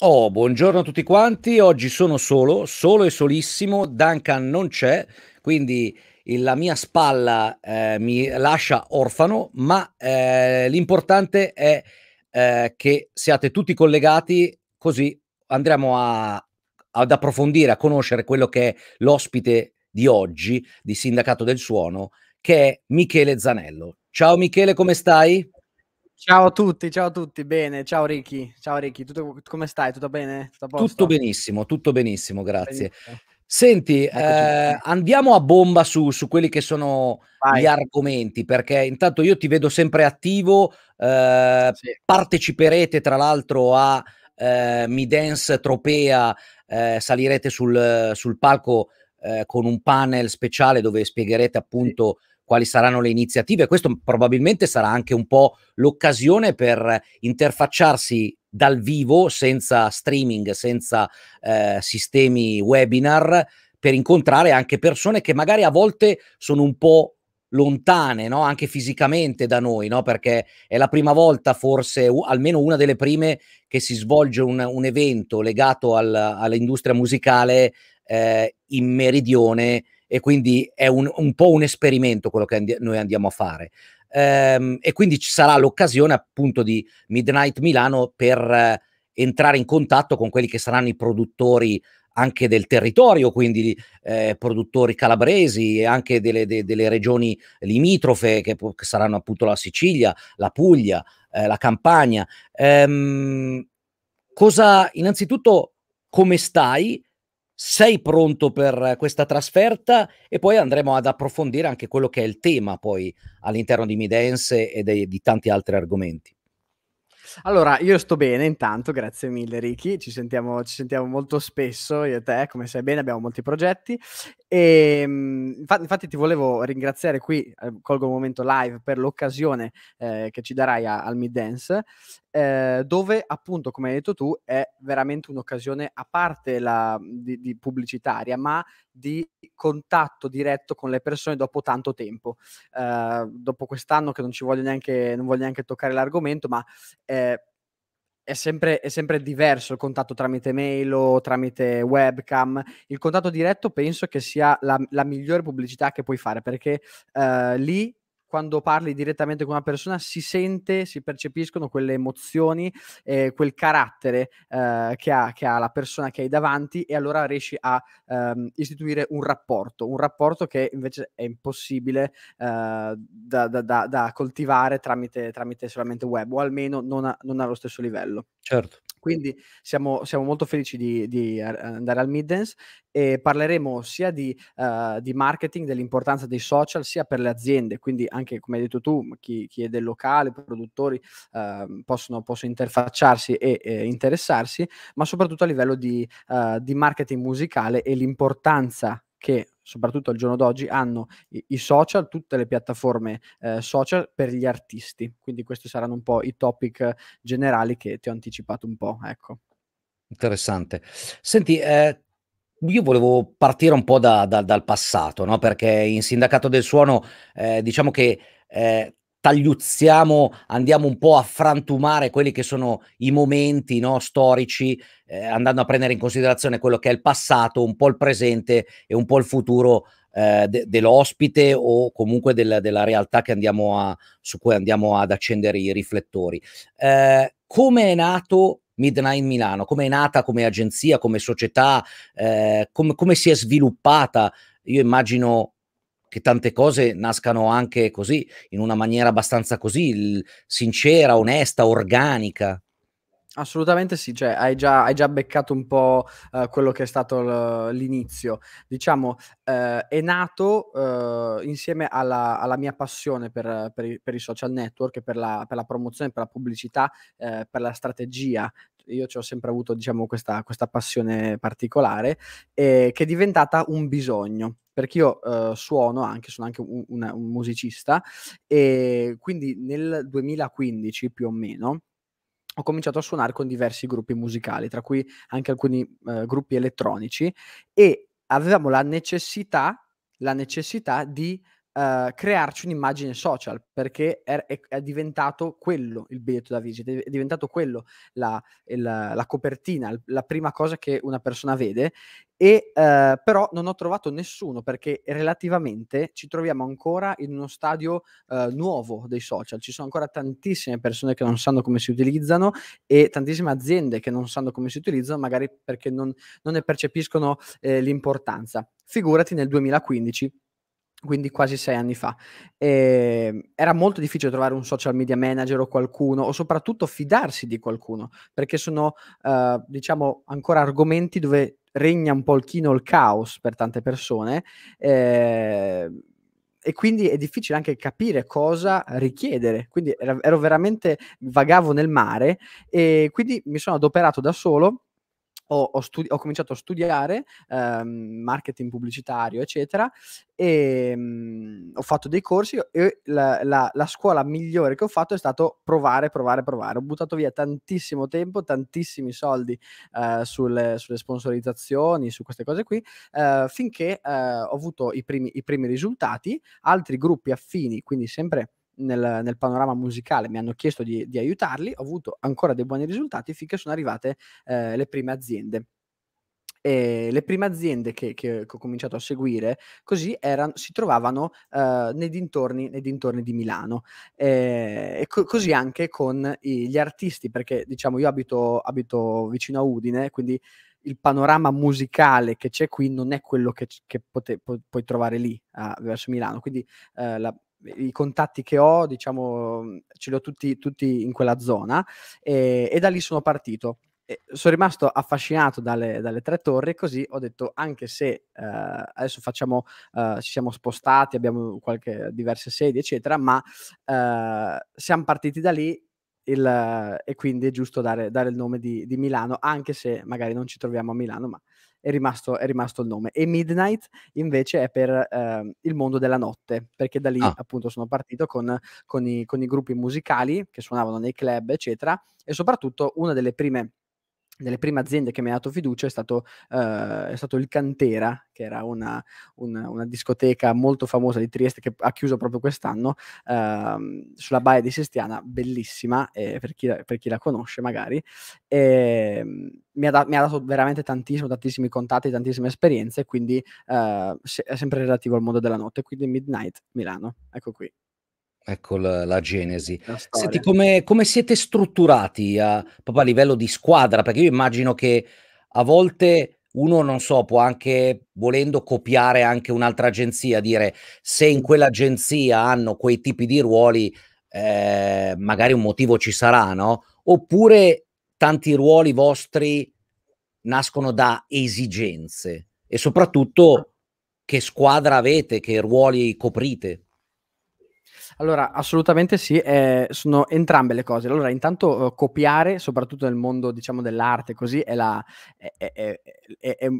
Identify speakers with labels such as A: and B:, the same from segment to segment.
A: Oh, buongiorno a tutti quanti. Oggi sono solo, solo e solissimo. Duncan non c'è, quindi la mia spalla eh, mi lascia orfano, ma eh, l'importante è eh, che siate tutti collegati, così andremo a, ad approfondire, a conoscere quello che è l'ospite di oggi di Sindacato del Suono, che è Michele Zanello. Ciao Michele, come stai? Ciao a tutti, ciao a tutti, bene,
B: ciao Ricky, ciao Ricky, tutto, come stai? Tutto bene? Tutto, tutto
A: benissimo, tutto benissimo, grazie. Benissimo. Senti, eh, andiamo a bomba su, su quelli che sono Vai. gli argomenti, perché intanto io ti vedo sempre attivo, eh, sì. parteciperete tra l'altro a eh, Dance Tropea, eh, salirete sul, sul palco eh, con un panel speciale dove spiegherete appunto... Sì quali saranno le iniziative. Questo probabilmente sarà anche un po' l'occasione per interfacciarsi dal vivo, senza streaming, senza eh, sistemi webinar, per incontrare anche persone che magari a volte sono un po' lontane, no? anche fisicamente da noi, no? perché è la prima volta, forse u- almeno una delle prime, che si svolge un, un evento legato al, all'industria musicale eh, in meridione e quindi è un, un po' un esperimento quello che andi- noi andiamo a fare. Ehm, e quindi ci sarà l'occasione appunto di Midnight Milano per eh, entrare in contatto con quelli che saranno i produttori anche del territorio, quindi eh, produttori calabresi e anche delle, de, delle regioni limitrofe che, che, saranno appunto la Sicilia, la Puglia, eh, la Campania. Ehm, cosa innanzitutto come stai sei pronto per questa trasferta e poi andremo ad approfondire anche quello che è il tema poi all'interno di Midense e dei, di tanti altri argomenti.
B: Allora, io sto bene intanto, grazie mille Ricky, ci sentiamo, ci sentiamo molto spesso, io e te, come sai bene abbiamo molti progetti e, ehm, infatti, infatti, ti volevo ringraziare qui, eh, colgo un momento live per l'occasione eh, che ci darai a, al Mid Dance, eh, dove appunto, come hai detto tu, è veramente un'occasione a parte la, di, di pubblicitaria, ma di contatto diretto con le persone dopo tanto tempo. Eh, dopo quest'anno che non ci voglio neanche, non voglio neanche toccare l'argomento, ma eh, è sempre, è sempre, diverso il contatto tramite mail o tramite webcam. Il contatto diretto penso che sia la, la migliore pubblicità che puoi fare perché eh, lì quando parli direttamente con una persona si sente, si percepiscono quelle emozioni, eh, quel carattere eh, che, ha, che, ha, la persona che hai davanti e allora riesci a ehm, istituire un rapporto, un rapporto che invece è impossibile eh, da, da, da, da, coltivare tramite, tramite, solamente web o almeno non, ha, non allo stesso livello. Certo quindi siamo, siamo, molto felici di, di andare al Middens e parleremo sia di, uh, di, marketing, dell'importanza dei social, sia per le aziende, quindi anche come hai detto tu, chi, chi è del locale, produttori uh, possono, possono, interfacciarsi e, e, interessarsi, ma soprattutto a livello di, uh, di marketing musicale e l'importanza che soprattutto al giorno d'oggi, hanno i, i social, tutte le piattaforme eh, social per gli artisti. Quindi questi saranno un po' i topic generali che ti ho anticipato un po'. Ecco.
A: Interessante. Senti, eh, io volevo partire un po' da, da, dal passato, no? perché in Sindacato del Suono eh, diciamo che eh, tagliuzziamo, andiamo un po' a frantumare quelli che sono i momenti no, storici, eh, andando a prendere in considerazione quello che è il passato, un po' il presente e un po' il futuro eh, de- dell'ospite o comunque del- della realtà a, su cui andiamo ad accendere i riflettori. Eh, come è nato Midnight Milano? Come è nata come agenzia, come società? Eh, com- come si è sviluppata? Io immagino che tante cose nascano anche così, in una maniera abbastanza così, sincera, onesta, organica.
B: Assolutamente sì, cioè, hai, già, hai già beccato un po' eh, quello che è stato l'inizio. Diciamo, eh, è nato eh, insieme alla, alla, mia passione per, per, i, per, i, social network, per la, per la promozione, per la pubblicità, eh, per la strategia io ci ho sempre avuto diciamo, questa, questa passione particolare, eh, che è diventata un bisogno perché io eh, suono anche, sono anche un, una, un, musicista e quindi nel 2015 più o meno ho cominciato a suonare con diversi gruppi musicali, tra cui anche alcuni eh, gruppi elettronici e avevamo la necessità, la necessità di eh, crearci un'immagine social, perché è, er, è, è, diventato quello il biglietto da visita, è diventato quello la, la, la copertina, la prima cosa che una persona vede e eh, però non ho trovato nessuno perché relativamente ci troviamo ancora in uno stadio eh, nuovo dei social, ci sono ancora tantissime persone che non sanno come si utilizzano e tantissime aziende che non sanno come si utilizzano magari perché non, non ne percepiscono eh, l'importanza. Figurati nel 2015 quindi quasi sei anni fa. Eh, era molto difficile trovare un social media manager o qualcuno, o soprattutto fidarsi di qualcuno, perché sono, eh, diciamo, ancora argomenti dove regna un po' il chino, il caos per tante persone. Eh, e quindi è difficile anche capire cosa richiedere. Quindi ero veramente vagavo nel mare e quindi mi sono adoperato da solo ho, ho, studi- ho, cominciato a studiare ehm, marketing pubblicitario, eccetera, e ehm, mh, ho fatto dei corsi e la, la, la, scuola migliore che ho fatto è stato provare, provare, provare. Ho buttato via tantissimo tempo, tantissimi soldi eh, sulle, sulle, sponsorizzazioni, su queste cose qui, eh, finché eh, ho avuto i primi, i primi risultati, altri gruppi affini, quindi sempre nel, nel, panorama musicale, mi hanno chiesto di, di, aiutarli, ho avuto ancora dei buoni risultati finché sono arrivate eh, le prime aziende. E le prime aziende che, che, ho cominciato a seguire così erano, si trovavano eh, nei, dintorni, nei, dintorni, di Milano eh, e co- così anche con i, gli artisti perché diciamo io abito, abito vicino a Udine quindi il panorama musicale che c'è qui non è quello che, che pote, po, puoi trovare lì a, verso Milano. Quindi eh, la, i contatti che ho, diciamo, mm, ce li ho tutti, tutti in quella zona e, e da lì sono partito. E sono rimasto affascinato dalle, dalle, tre torri e così ho detto anche se eh, adesso facciamo, eh, ci siamo spostati, abbiamo qualche, diverse sedi eccetera, ma eh, siamo partiti da lì il, e quindi è giusto dare, dare il nome di, di Milano anche se magari non ci troviamo a Milano ma è rimasto, è rimasto il nome. E Midnight invece è per eh, il mondo della notte, perché da lì ah. appunto sono partito con, con, i, con i gruppi musicali che suonavano nei club, eccetera, e soprattutto una delle prime delle prime aziende che mi ha dato fiducia è stato, eh, è stato il Cantera, che era una, una, una, discoteca molto famosa di Trieste che ha chiuso proprio quest'anno eh, sulla baia di Sestiana, bellissima eh, per, chi, per, chi, la conosce magari. E, ehm, mi, ha da, mi, ha dato veramente tantissimo, tantissimi contatti, tantissime esperienze, quindi eh, se, è sempre relativo al mondo della notte, quindi Midnight Milano. Ecco qui.
A: Ecco la, la genesi. La Senti, come, come, siete strutturati a, proprio a livello di squadra? Perché io immagino che a volte uno, non so, può anche, volendo, copiare anche un'altra agenzia, dire se in quell'agenzia hanno quei tipi di ruoli, eh, magari un motivo ci sarà, no? Oppure tanti ruoli vostri nascono da esigenze e soprattutto che squadra avete, che ruoli coprite?
B: Allora, assolutamente sì, eh, sono entrambe le cose. Allora, intanto eh, copiare, soprattutto nel mondo diciamo, dell'arte, così è, la, è, è,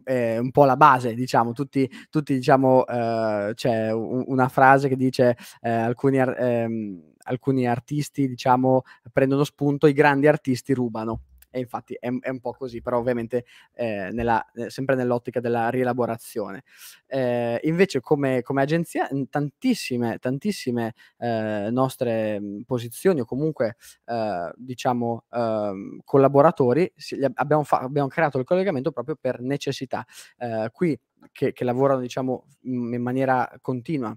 B: è, un po' la base, diciamo. Tutti, tutti diciamo, eh, c'è una frase che dice eh, alcuni, ehm, alcuni, artisti, diciamo, prendono spunto, i grandi artisti rubano e infatti è, è un po' così, però ovviamente eh, nella, eh, sempre nell'ottica della rielaborazione. Eh, invece come, come, agenzia tantissime, tantissime eh, nostre mm, posizioni o comunque eh, diciamo ehm, collaboratori abbiamo, fa- abbiamo, creato il collegamento proprio per necessità. Eh, qui che, che lavorano diciamo mm, in maniera continua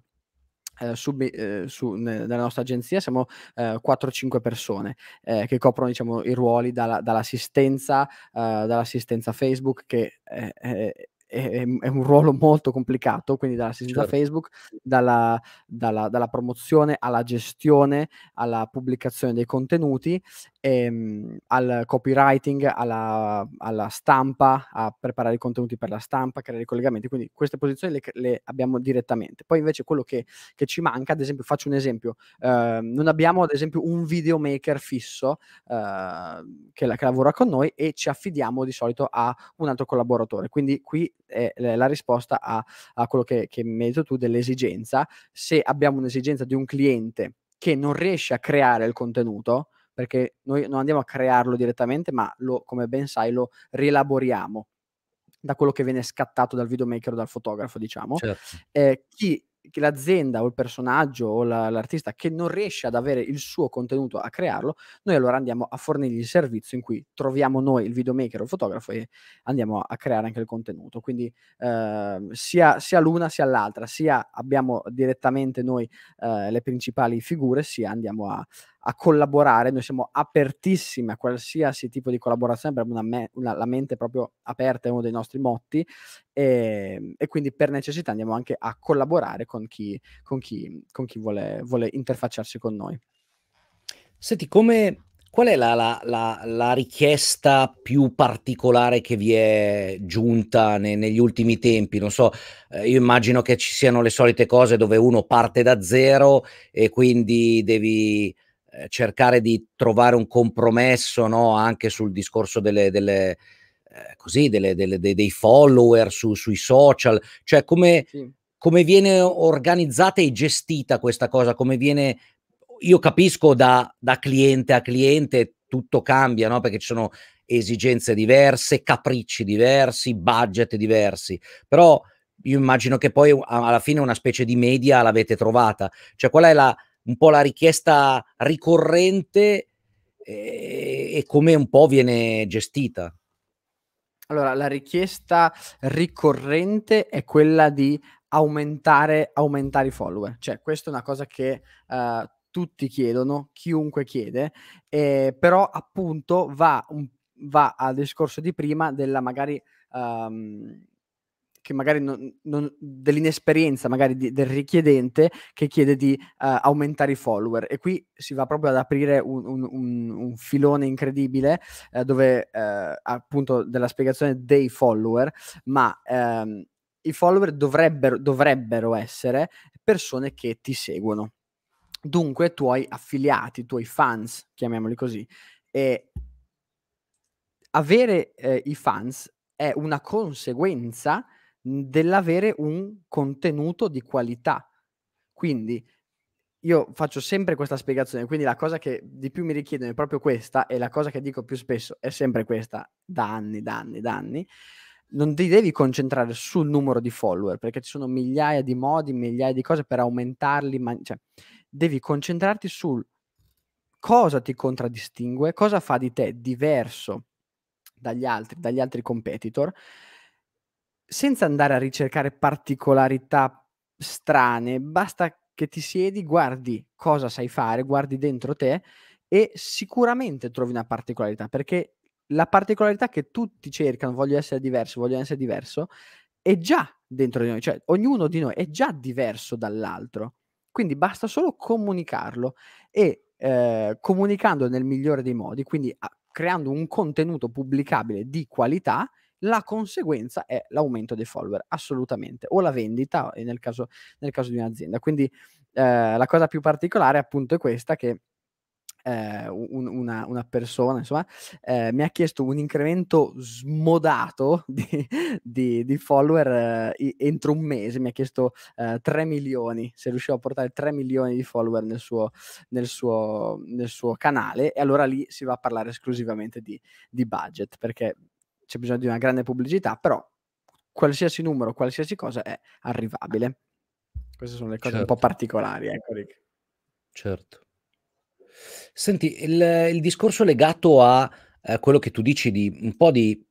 B: eh, su, eh, nella nostra agenzia siamo ehm, eh, 4-5 persone che coprono diciamo, i ruoli dalla, dall'assistenza, eh, dall'assistenza, Facebook che è, è, è, un ruolo molto complicato, quindi dall'assistenza certo. Facebook, dalla, dalla, dalla, promozione alla gestione, alla pubblicazione dei contenuti ehm, al copywriting, alla, alla, stampa, a preparare i contenuti per la stampa, creare i collegamenti. Quindi queste posizioni le, le abbiamo direttamente. Poi invece quello che, che, ci manca, ad esempio, faccio un esempio, eh, non abbiamo ad esempio un videomaker fisso eh, che, che, lavora con noi e ci affidiamo di solito a un altro collaboratore. Quindi qui è la risposta a, a quello che, che mi hai detto tu dell'esigenza. Se abbiamo un'esigenza di un cliente che non riesce a creare il contenuto, perché noi non andiamo a crearlo direttamente, ma lo, come ben sai, lo rielaboriamo da quello che viene scattato dal videomaker o dal fotografo, diciamo. Certo. Eh, chi l'azienda o il personaggio o la, l'artista che non riesce ad avere il suo contenuto a crearlo, noi allora andiamo a fornirgli il servizio in cui troviamo noi il videomaker o il fotografo e andiamo a, creare anche il contenuto. Quindi eh, sia, sia, l'una sia l'altra, sia abbiamo direttamente noi eh, le principali figure, sia andiamo a, a collaborare, noi siamo apertissimi a qualsiasi tipo di collaborazione, abbiamo me- la mente proprio aperta, è uno dei nostri motti e, ehm, e quindi per necessità andiamo anche a collaborare con chi, con chi, con chi vuole, vuole, interfacciarsi con noi.
A: Senti, come, qual è la, la, la, la, richiesta più particolare che vi è giunta ne, negli ultimi tempi? Non so, eh, io immagino che ci siano le solite cose dove uno parte da zero e quindi devi Ehm, cercare di trovare un compromesso no? anche sul discorso delle, delle, ehm, così, delle, dei follower su, sui social, cioè come, sì. come, viene organizzata e gestita questa cosa, come viene, io capisco da, da cliente a cliente tutto cambia, no? perché ci sono esigenze diverse, capricci diversi, budget diversi, però io immagino che poi alla fine una specie di media l'avete trovata, cioè qual è la un po' la richiesta ricorrente e, eh, e come un po' viene gestita?
B: Allora, la richiesta
A: ricorrente
B: è quella di aumentare, aumentare i follower. Cioè, questa è una cosa che uh, tutti chiedono, chiunque chiede, eh, però appunto va, va al discorso di prima della magari um, che magari non, non, dell'inesperienza magari di, del richiedente che chiede di uh, aumentare i follower e qui si va proprio ad aprire un, un, un, un filone incredibile uh, dove uh, appunto della spiegazione dei follower ma um, i follower dovrebbero, dovrebbero essere persone che ti seguono dunque tuoi affiliati, tuoi fans chiamiamoli così e avere eh, i fans è una conseguenza Mhmm, dell'avere un contenuto di qualità. Quindi io faccio sempre questa spiegazione, quindi la cosa che di più mi richiedono è proprio questa e la cosa che dico più spesso è sempre questa, da anni, da anni, da anni. Non ti devi concentrare sul numero di follower perché ci sono migliaia di modi, migliaia di cose per aumentarli, ma cioè, devi concentrarti sul cosa ti contraddistingue, cosa fa di te diverso dagli altri, dagli altri competitor senza andare a ricercare particolarità strane, basta che ti siedi, guardi cosa sai fare, guardi dentro te e sicuramente trovi una particolarità, perché la particolarità che tutti cercano, voglio essere diverso, voglio essere diverso, è già dentro di noi, cioè ognuno di noi è già diverso dall'altro. Quindi basta solo comunicarlo e eh, comunicando nel migliore dei modi, quindi a- ah, creando un contenuto pubblicabile di qualità, la conseguenza è l'aumento dei follower, assolutamente, o la vendita nel caso, nel caso di un'azienda. Quindi eh, la cosa più particolare appunto è questa che eh, un, una, una, persona insomma, eh, mi ha chiesto un incremento smodato di, di, di follower eh, entro un mese, mi ha chiesto 3 eh, milioni, se riuscivo a portare 3 milioni di follower nel suo, nel suo, nel suo canale e allora lì si va a parlare esclusivamente di, di budget perché c'è bisogno di una grande pubblicità, però qualsiasi numero, qualsiasi cosa è arrivabile. Queste sono le cose certo. un po' certo. particolari, ecco Rick.
A: Certo. Senti, il, il discorso legato a eh, quello che tu dici di un po' di,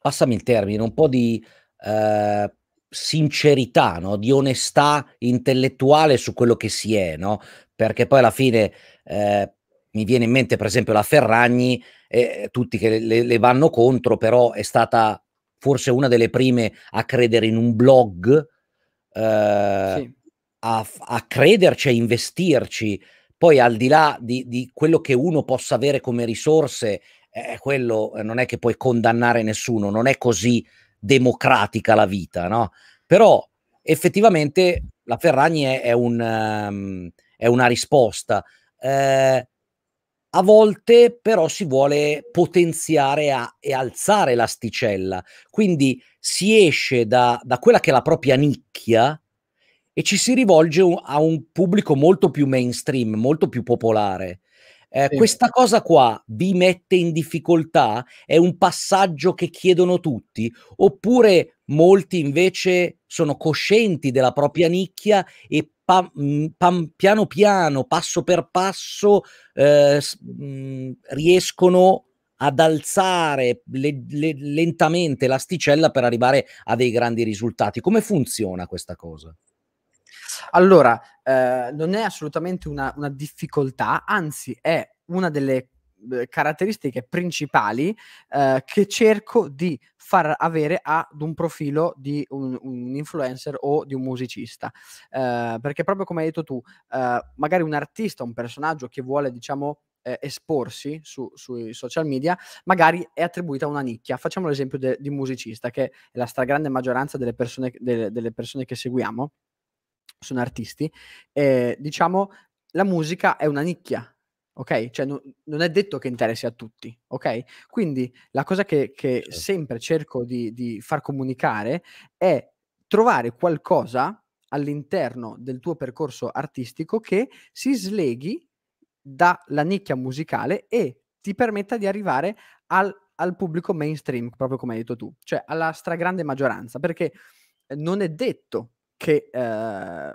A: passami il termine, un po' di eh, sincerità, no? di onestà intellettuale su quello che si è, no? perché poi alla fine eh, mi viene in mente per esempio la Ferragni, eh, tutti che le, le, vanno contro, però è stata forse una delle prime a credere in un blog, eh, sì. a, a, crederci, a investirci. Poi al di là di, di quello che uno possa avere come risorse, eh, quello eh, non è che puoi condannare nessuno, non è così democratica la vita, no? Però effettivamente la Ferragni è, è, un, um, è una risposta. Eh, a volte però si vuole potenziare a, e alzare l'asticella, quindi si esce da, da, quella che è la propria nicchia e ci si rivolge a un pubblico molto più mainstream, molto più popolare. Eh, sì. Questa cosa qua vi mette in difficoltà? È un passaggio che chiedono tutti? Oppure molti invece sono coscienti della propria nicchia e pa- mm, pa- piano piano, passo per passo, eh, mh, mm, riescono ad alzare le- le- lentamente l'asticella per arrivare a dei grandi risultati? Come funziona questa cosa?
B: Allora, eh, non è assolutamente una, una difficoltà, anzi è una delle eh, caratteristiche principali eh, che cerco di far avere ad un profilo di un, un influencer o di un musicista. Eh, perché proprio come hai detto tu, eh, magari un artista, un personaggio che vuole, diciamo, eh, esporsi su, sui social media, magari è attribuita a una nicchia. Facciamo l'esempio de, di musicista, che è la stragrande maggioranza delle persone, de, delle persone che seguiamo sono artisti, eh, diciamo la musica è una nicchia, ok? Cioè no, non è detto che interessi a tutti, ok? Quindi la cosa che, che certo. sempre cerco di, di far comunicare è trovare qualcosa all'interno del tuo percorso artistico che si sleghi dalla nicchia musicale e ti permetta di arrivare al, al, pubblico mainstream, proprio come hai detto tu, cioè alla stragrande maggioranza, perché eh, non è detto che eh,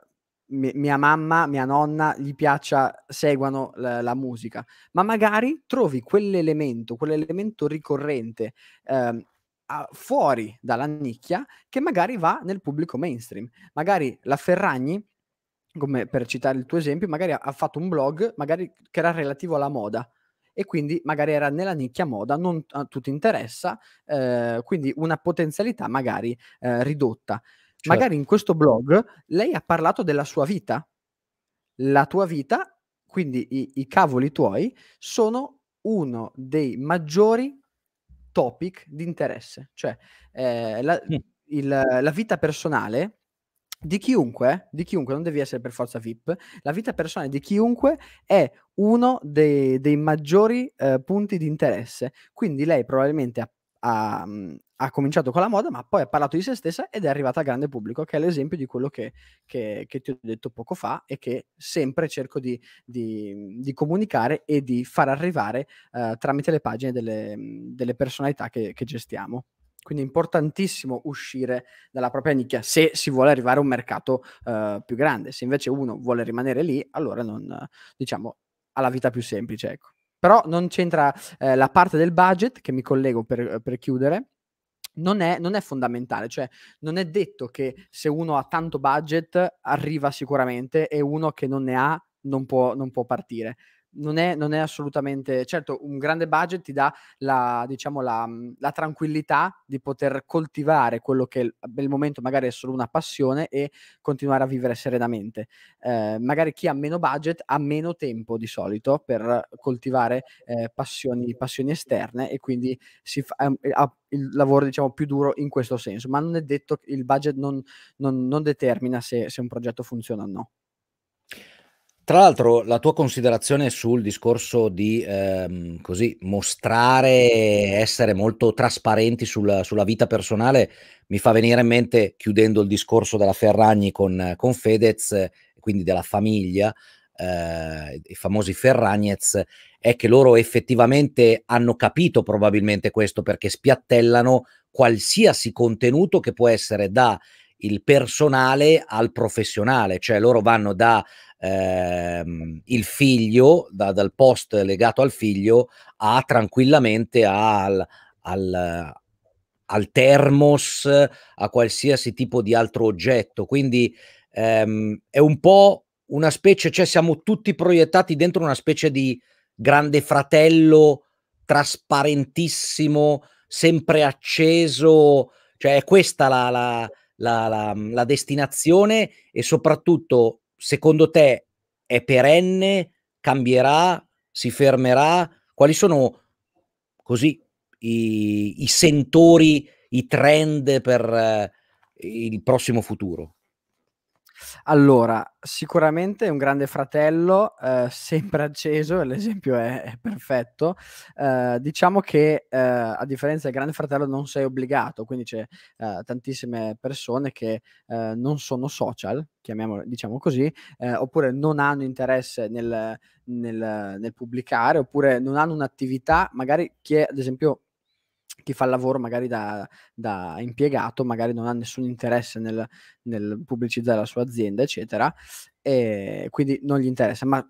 B: mia mamma, mia nonna gli piaccia, seguano la, la, musica, ma magari trovi quell'elemento, quell'elemento ricorrente eh, a, fuori dalla nicchia che magari va nel pubblico mainstream. Magari la Ferragni, come per citare il tuo esempio, magari ha, ha fatto un blog magari che era relativo alla moda e quindi magari era nella nicchia moda, non a tutti interessa, eh, quindi una potenzialità magari eh, ridotta. Certo. Magari in questo blog lei ha parlato della sua vita. La tua vita, quindi i, i cavoli tuoi, sono uno dei maggiori topic di interesse. Cioè, eh, la, mm. il, la vita personale di chiunque, di chiunque, non devi essere per forza VIP, la vita personale di chiunque è uno dei, dei maggiori eh, punti di interesse. Quindi lei probabilmente ha ha, mhmm, ha, cominciato con la moda, ma poi ha parlato di se stessa ed è arrivata al grande pubblico, che è l'esempio di quello che, che, che ti ho detto poco fa e che sempre cerco di, di, di comunicare e di far arrivare eh, tramite le pagine delle, delle personalità che, che gestiamo. Quindi è importantissimo uscire dalla propria nicchia se si vuole arrivare a un mercato uh, più grande. Se invece uno vuole rimanere lì, allora non, diciamo, ha la vita più semplice, ecco. Però non c'entra eh, la parte del budget, che mi collego per, per chiudere, non è, non è, fondamentale, cioè non è detto che se uno ha tanto budget arriva sicuramente e uno che non ne ha non può, non può partire non è, non è, assolutamente, certo, un grande budget ti dà la, diciamo, la, mhmm, la tranquillità di poter coltivare quello che per il momento magari è solo una passione e continuare a vivere serenamente. Eh, magari chi ha meno budget ha meno tempo di solito per coltivare eh, passioni, passioni, esterne e quindi fa, ehm, ha il lavoro diciamo, più duro in questo senso, ma non è detto che il budget non, non, non determina se, se un progetto funziona o no.
A: Tra l'altro, la tua considerazione sul discorso di ehm, così, mostrare, essere molto trasparenti sul, sulla vita personale, mi fa venire in mente, chiudendo il discorso della Ferragni con, con Fedez, quindi della famiglia, eh, i famosi Ferragnez, è che loro effettivamente hanno capito probabilmente questo perché spiattellano qualsiasi contenuto che può essere da il personale al professionale, cioè loro vanno da ehm, il figlio, da, dal post legato al figlio, a tranquillamente al, al, al termos, a qualsiasi tipo di altro oggetto. Quindi ehm, è un po' una specie, cioè siamo tutti proiettati dentro una specie di grande fratello trasparentissimo, sempre acceso, cioè è questa la, la, la, la destinazione e soprattutto secondo te è perenne, cambierà, si fermerà? Quali sono così i, i sentori, i trend per eh, il prossimo futuro?
B: Allora, sicuramente un grande fratello, eh, sempre acceso, l'esempio è, è perfetto. Eh, diciamo che eh, a differenza del grande fratello non sei obbligato, quindi c'è eh, tantissime persone che eh, non sono social, chiamiamolo diciamo così, eh, oppure non hanno interesse nel, nel, nel pubblicare, oppure non hanno un'attività, magari chi è ad esempio chi fa il lavoro magari da, da impiegato, magari non ha nessun interesse nel, nel pubblicizzare la sua azienda, eccetera, e quindi non gli interessa. Ma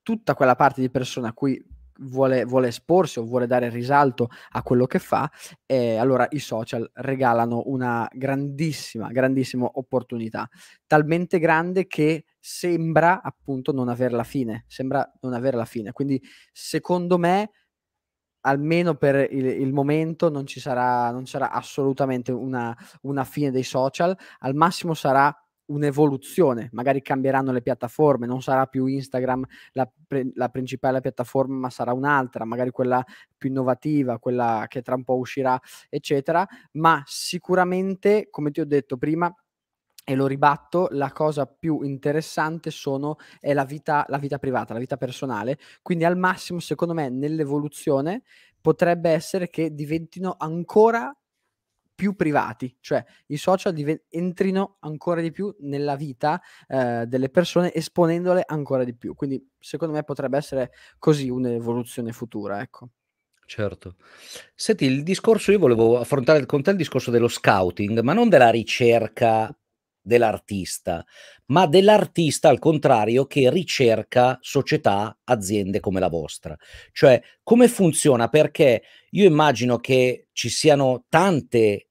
B: tutta quella parte di persona a cui Vuole, vuole, esporsi o vuole dare risalto a quello che fa, eh, allora i social regalano una grandissima, grandissima opportunità, talmente grande che sembra appunto non aver la fine, sembra non aver la fine. Quindi secondo me almeno per il, il momento non ci sarà, non sarà assolutamente una, una fine dei social, al massimo sarà un'evoluzione, magari cambieranno le piattaforme, non sarà più Instagram la, la, principale piattaforma, ma sarà un'altra, magari quella più innovativa, quella che tra un po' uscirà, eccetera, ma sicuramente, come ti ho detto prima, e lo ribatto, la cosa più interessante sono, è la vita, la vita privata, la vita personale. Quindi al massimo, secondo me, nell'evoluzione potrebbe essere che diventino ancora più privati, cioè i social div- entrino ancora di più nella vita eh, delle persone esponendole ancora di più. Quindi secondo me potrebbe essere così un'evoluzione futura, ecco.
A: Certo. Senti, il discorso io volevo affrontare con te il discorso dello scouting, ma non della ricerca dell'artista, ma dell'artista al contrario che ricerca società, aziende come la vostra. Cioè, come funziona? Perché io immagino che ci siano tante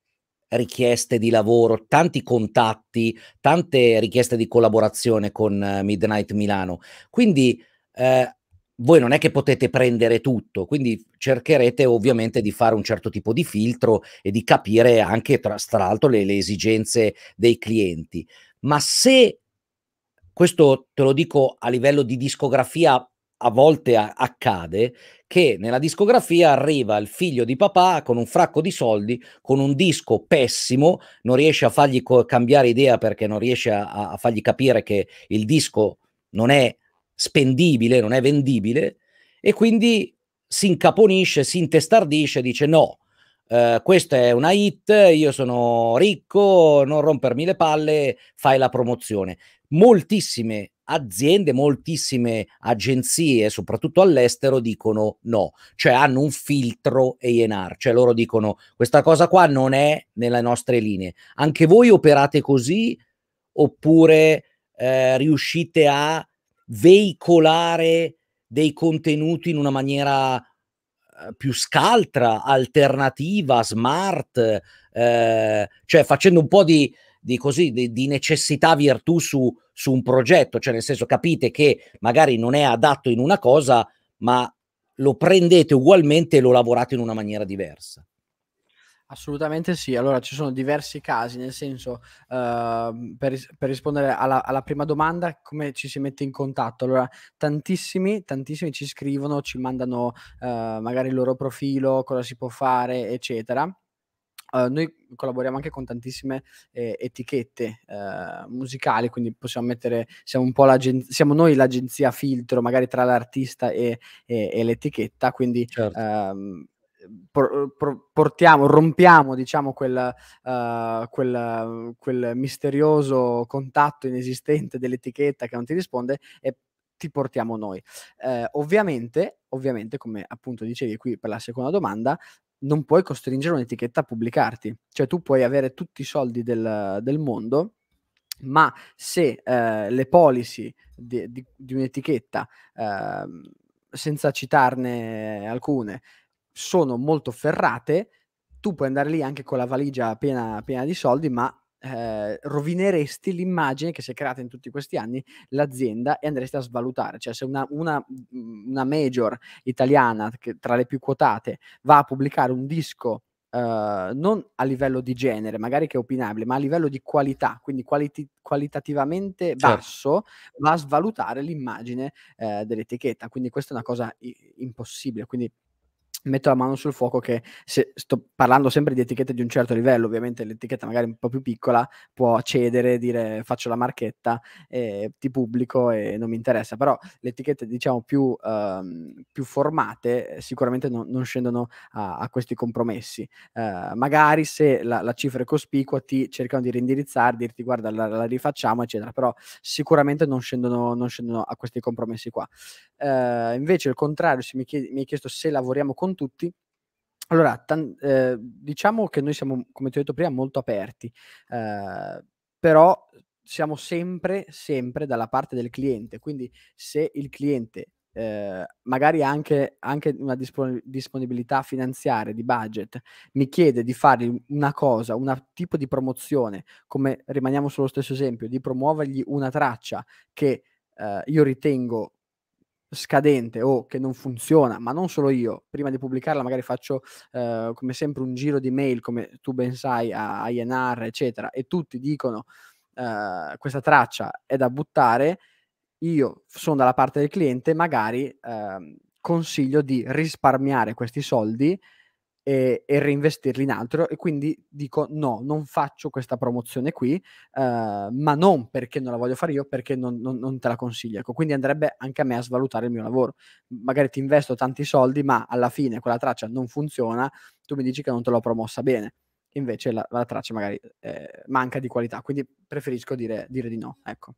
A: richieste di lavoro, tanti contatti, tante richieste di collaborazione con eh, Midnight Milano. Quindi eh, voi non è che potete prendere tutto, quindi cercherete ovviamente di fare un certo tipo di filtro e di capire anche, tra, tra l'altro, le, le esigenze dei clienti. Ma se, questo te lo dico a livello di discografia a volte a- accade che nella discografia arriva il figlio di papà con un fracco di soldi, con un disco pessimo, non riesce a fargli co- cambiare idea perché non riesce a-, a fargli capire che il disco non è spendibile, non è vendibile, e quindi si incaponisce, si intestardisce, dice no, eh, questa è una hit, io sono ricco, non rompermi le palle, fai la promozione. Moltissime aziende, moltissime agenzie, soprattutto all'estero, dicono no, cioè hanno un filtro ENR, cioè loro dicono questa cosa qua non è nelle nostre linee. Anche voi operate così oppure eh, riuscite a veicolare dei contenuti in una maniera eh, più scaltra, alternativa, smart, eh, cioè facendo un po' di, di, così, di, di necessità virtù su, su, un progetto, cioè nel senso capite che magari non è adatto in una cosa, ma lo prendete ugualmente e lo lavorate in una maniera diversa.
B: Assolutamente sì, allora ci sono diversi casi, nel senso uh, per, per, rispondere alla, alla, prima domanda, come ci si mette in contatto? Allora, tantissimi, tantissimi ci scrivono, ci mandano uh, magari il loro profilo, cosa si può fare, eccetera. Uh, noi collaboriamo anche con tantissime eh, etichette eh, musicali, quindi possiamo mettere, siamo, siamo, noi l'agenzia filtro magari tra l'artista e, e, e l'etichetta, quindi certo. ehm, por, por, portiamo, rompiamo diciamo, quel, uh, quel, quel, misterioso contatto inesistente dell'etichetta che non ti risponde e ti portiamo noi. Eh, ovviamente, ovviamente, come appunto dicevi qui per la seconda domanda, non puoi costringere un'etichetta a pubblicarti, cioè tu puoi avere tutti i soldi del, del mondo, ma se eh, le policy di, di, di un'etichetta, eh, senza citarne alcune, sono molto ferrate, tu puoi andare lì anche con la valigia piena, piena di soldi, ma eh, rovineresti l'immagine che si è creata in tutti questi anni l'azienda e andresti a svalutare. Cioè, se una, una, mm, una major italiana, che, tra le più quotate, va a pubblicare un disco Uh, non a livello di genere, magari che è opinabile, ma a livello di qualità, quindi qualiti- qualitativamente certo. basso, va a svalutare l'immagine uh, dell'etichetta. Quindi questa è una cosa i- impossibile. Quindi metto la mano sul fuoco che se sto parlando sempre di etichette di un certo livello, ovviamente l'etichetta magari un po' più piccola può cedere, dire faccio la marchetta, eh, ti pubblico e non mi interessa, però le etichette diciamo più, ehm, più formate eh, sicuramente no, non scendono a, a questi compromessi. Eh, magari se la, la, cifra è cospicua ti cercano di reindirizzare, dirti guarda la, la rifacciamo eccetera, però sicuramente non scendono, non scendono a questi compromessi qua. Eh, invece il contrario, se mi, chiedi, mi hai chiesto se lavoriamo con tutti. Allora, tan- eh, diciamo che noi siamo, come ti ho detto prima, molto aperti, eh, però siamo sempre, sempre dalla parte del cliente, quindi se il cliente eh, magari anche, anche una dispon- disponibilità finanziaria di budget, mi chiede di fare una cosa, un tipo di promozione, come rimaniamo sullo stesso esempio, di promuovergli una traccia che eh, io ritengo scadente o che non funziona, ma non solo io, prima di pubblicarla magari faccio eh, come sempre un giro di mail, come tu ben sai, a INR, eccetera, e tutti dicono eh, questa traccia è da buttare, io sono dalla parte del cliente, magari eh, consiglio di risparmiare questi soldi e, e, reinvestirli in altro e quindi dico no, non faccio questa promozione qui, eh, ma non perché non la voglio fare io, perché non, non, non, te la consiglio. Ecco, quindi andrebbe anche a me a svalutare il mio lavoro. Magari ti investo tanti soldi, ma alla fine quella traccia non funziona, tu mi dici che non te l'ho promossa bene. Invece la, la traccia magari eh, manca di qualità, quindi preferisco dire, dire di no. Ecco.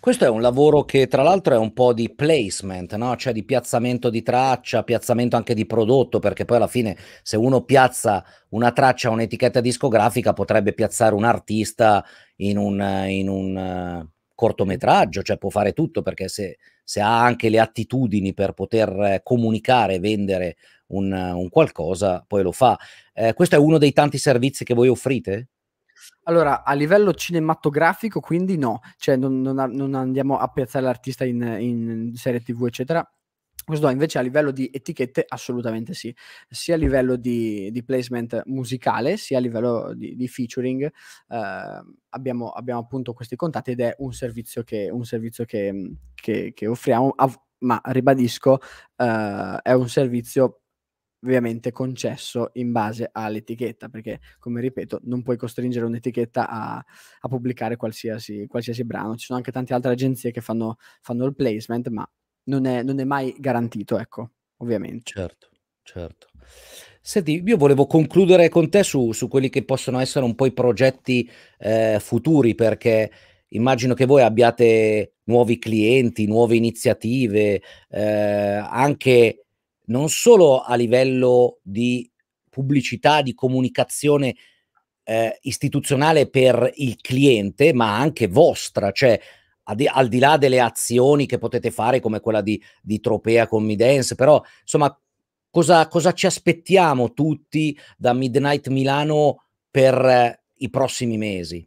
A: Questo è un lavoro che tra l'altro è un po' di placement, no? cioè di piazzamento di traccia, piazzamento anche di prodotto, perché poi alla fine se uno piazza una traccia, un'etichetta discografica, potrebbe piazzare un artista in un, in un eh, cortometraggio, cioè può fare tutto perché se, se ha anche le attitudini per poter eh, comunicare vendere un, un, qualcosa, poi lo fa. Eh, questo è uno dei tanti servizi che voi offrite?
B: Allora, a livello cinematografico, quindi no, cioè non, non, non andiamo a piazzare l'artista in, in serie TV, eccetera. Questo invece a livello di etichette assolutamente sì, sia a livello di, di placement musicale sia a livello di, di featuring eh, abbiamo, abbiamo, appunto questi contatti ed è un servizio che, un servizio che, che, che offriamo, av- ma ribadisco eh, è un servizio ovviamente concesso in base all'etichetta, perché come ripeto non puoi costringere un'etichetta a, a pubblicare qualsiasi, qualsiasi, brano, ci sono anche tante altre agenzie che fanno, fanno il placement, ma non è, non è, mai garantito, ecco, ovviamente.
A: Certo, certo. Senti, io volevo concludere con te su, su quelli che possono essere un po' i progetti eh, futuri, perché immagino che voi abbiate nuovi clienti, nuove iniziative, eh, anche non solo a livello di pubblicità, di comunicazione eh, istituzionale per il cliente, ma anche vostra, cioè ad, al di là delle azioni che potete fare come quella di, di Tropea con Midance, però insomma cosa, cosa ci aspettiamo tutti da Midnight Milano per eh, i prossimi mesi?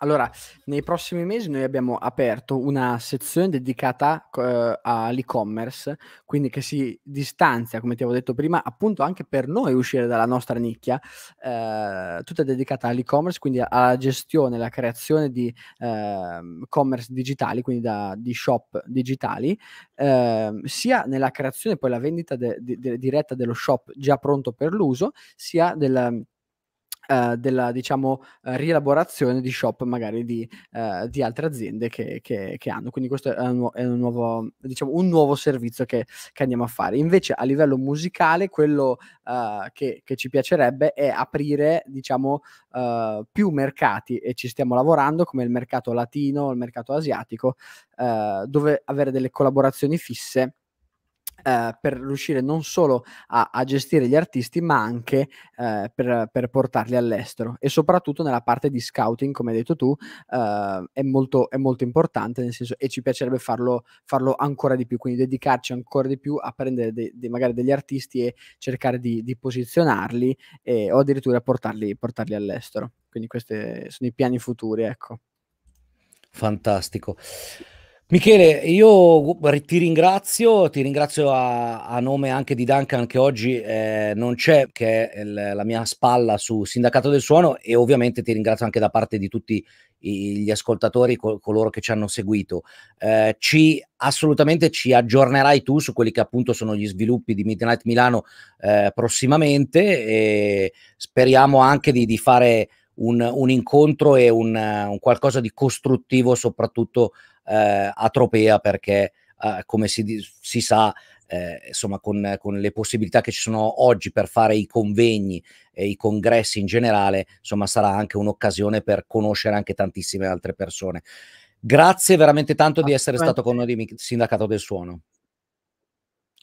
B: Allora, nei prossimi mesi noi abbiamo aperto una sezione dedicata eh, all'e-commerce, quindi che si distanzia, come ti avevo detto prima, appunto anche per noi uscire dalla nostra nicchia, eh, tutta dedicata all'e-commerce, quindi alla gestione, alla creazione di eh, commerce digitali, quindi da, di shop digitali, ehm, sia nella creazione poi la vendita de- de- diretta dello shop già pronto per l'uso, sia della eh, della diciamo eh, rielaborazione di shop magari di, eh, di altre aziende che, che, che, hanno quindi questo è un, è un nuovo diciamo un nuovo servizio che, che, andiamo a fare invece a livello musicale quello eh, che, ci piacerebbe è aprire diciamo eh, più mercati e ci stiamo lavorando come il mercato latino il mercato asiatico dove avere delle collaborazioni fisse eh, per riuscire non solo a, a, gestire gli artisti, ma anche eh, per, per, portarli all'estero. E soprattutto nella parte di scouting, come hai detto tu, eh, è, molto, è, molto, importante, nel senso, e ci piacerebbe farlo, farlo, ancora di più, quindi dedicarci ancora di più a prendere de, de, magari degli artisti e cercare di, di posizionarli e, o addirittura portarli, portarli all'estero. Quindi
A: questi sono i piani futuri, ecco. Fantastico. Michele, io ti ringrazio, ti ringrazio a, a nome anche di Duncan che oggi eh, non c'è, che è il, la mia spalla su Sindacato del Suono e ovviamente ti ringrazio anche da parte di tutti gli ascoltatori, col, coloro che ci hanno seguito. Eh, ci assolutamente ci aggiornerai tu su quelli che appunto sono gli sviluppi di Midnight Milano eh, prossimamente e speriamo anche di, di fare un, un, incontro e un, un qualcosa di costruttivo soprattutto eh, a perché, eh, come si, si sa, eh, insomma, con, con, le possibilità che ci sono oggi per fare i convegni e i congressi in generale, insomma, sarà anche un'occasione per conoscere anche tantissime altre persone. Grazie veramente tanto di essere stato con noi di Sindacato del Suono.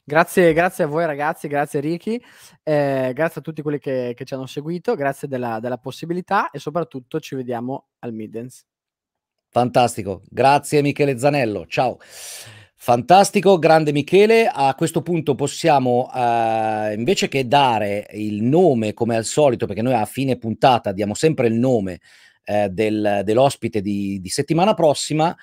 B: Grazie, grazie a voi ragazzi, grazie Ricky, eh, grazie a tutti quelli che, che, ci hanno seguito, grazie della, della possibilità e soprattutto ci vediamo al Middens.
A: Fantastico, grazie Michele Zanello, ciao. Fantastico, grande Michele. A questo punto possiamo, eh, invece che dare il nome come al solito, perché noi a fine puntata diamo sempre il nome eh, del, dell'ospite di, di, settimana prossima,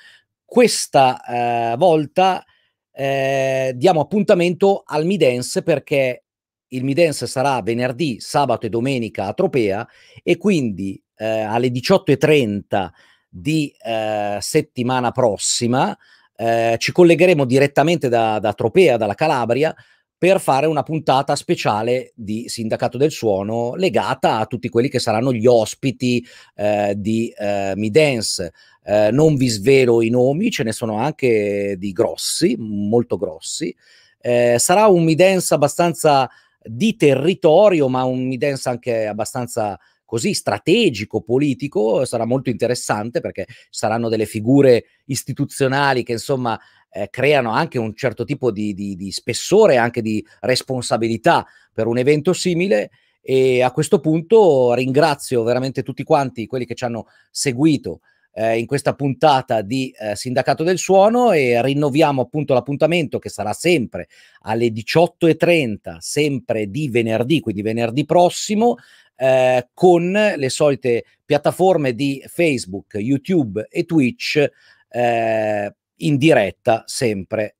A: questa eh, volta eh, diamo appuntamento al Midens perché il Midens sarà venerdì, sabato e domenica a Tropea e quindi eh, alle 18.30 di eh, settimana prossima. Eh, ci collegheremo direttamente da, da, Tropea, dalla Calabria, per fare una puntata speciale di Sindacato del Suono legata a tutti quelli che saranno gli ospiti eh, di eh, Midance. Eh, non vi svelo i nomi, ce ne sono anche di grossi, molto grossi. Eh, sarà un Midance abbastanza di territorio, ma un Midance anche abbastanza così strategico politico sarà molto interessante perché saranno delle figure istituzionali che insomma eh, creano anche un certo tipo di, di, di spessore, anche di responsabilità per un evento simile e a questo punto ringrazio veramente tutti quanti quelli che ci hanno seguito eh, in questa puntata di eh, Sindacato del Suono e rinnoviamo appunto l'appuntamento che sarà sempre alle 18.30, sempre di venerdì, quindi venerdì prossimo, eh, con le solite piattaforme di Facebook, YouTube e Twitch eh, in diretta sempre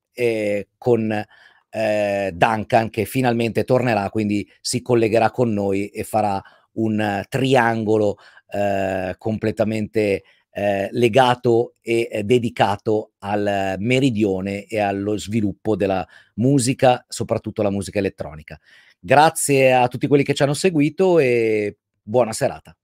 A: con... Eh, Duncan che finalmente tornerà, quindi si collegherà con noi e farà un triangolo eh, completamente eh, legato e eh, dedicato al meridione e allo sviluppo della musica, soprattutto la musica elettronica. Grazie a tutti quelli che ci hanno seguito e buona serata.